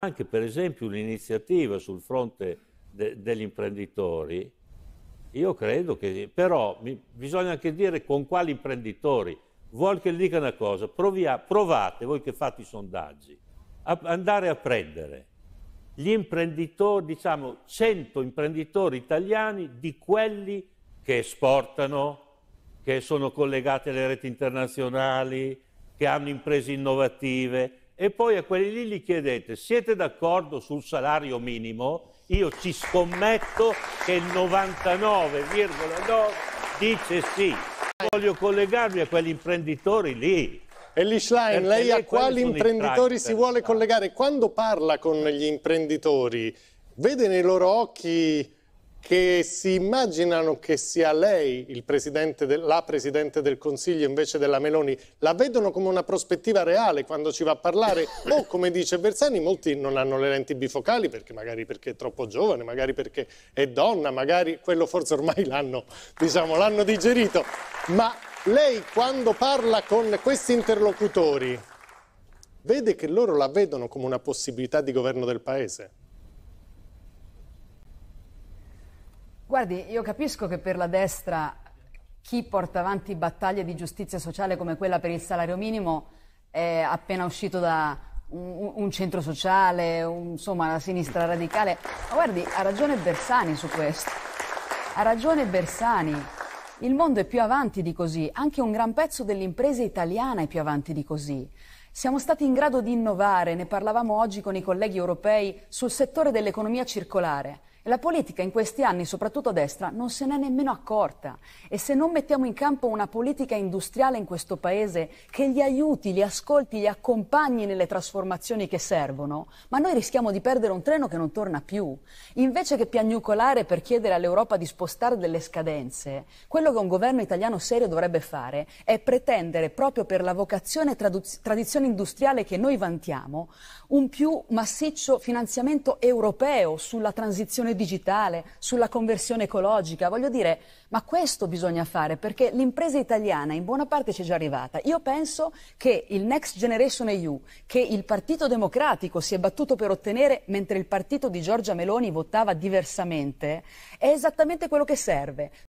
anche per esempio un'iniziativa sul fronte de degli imprenditori, io credo che, però mi, bisogna anche dire con quali imprenditori. Vuol che dica una cosa, provia, provate voi che fate i sondaggi, a andare a prendere gli imprenditori, diciamo 100 imprenditori italiani di quelli che esportano, che sono collegati alle reti internazionali, che hanno imprese innovative, e poi a quelli lì gli chiedete siete d'accordo sul salario minimo? Io ci scommetto che il 99,9 dice sì. Voglio collegarmi a quegli imprenditori lì. Ellie Schlein, lei a quali imprenditori si vuole collegare? Quando parla con gli imprenditori, vede nei loro occhi che si immaginano che sia lei presidente de, la Presidente del Consiglio invece della Meloni, la vedono come una prospettiva reale quando ci va a parlare o come dice Bersani molti non hanno le lenti bifocali perché magari perché è troppo giovane, magari perché è donna, magari quello forse ormai l'hanno diciamo, digerito, ma lei quando parla con questi interlocutori vede che loro la vedono come una possibilità di governo del Paese? Guardi, io capisco che per la destra chi porta avanti battaglie di giustizia sociale come quella per il salario minimo è appena uscito da un, un centro sociale, un, insomma la sinistra radicale. Ma guardi, ha ragione Bersani su questo. Ha ragione Bersani. Il mondo è più avanti di così, anche un gran pezzo dell'impresa italiana è più avanti di così. Siamo stati in grado di innovare, ne parlavamo oggi con i colleghi europei, sul settore dell'economia circolare. La politica in questi anni, soprattutto a destra, non se n'è nemmeno accorta e se non mettiamo in campo una politica industriale in questo Paese che li aiuti, li ascolti, li accompagni nelle trasformazioni che servono, ma noi rischiamo di perdere un treno che non torna più. Invece che piagnucolare per chiedere all'Europa di spostare delle scadenze, quello che un governo italiano serio dovrebbe fare è pretendere, proprio per la vocazione e tradizione industriale che noi vantiamo, un più massiccio finanziamento europeo sulla transizione digitale, sulla conversione ecologica. Voglio dire, ma questo bisogna fare perché l'impresa italiana in buona parte ci è già arrivata. Io penso che il Next Generation EU, che il Partito Democratico si è battuto per ottenere mentre il partito di Giorgia Meloni votava diversamente, è esattamente quello che serve.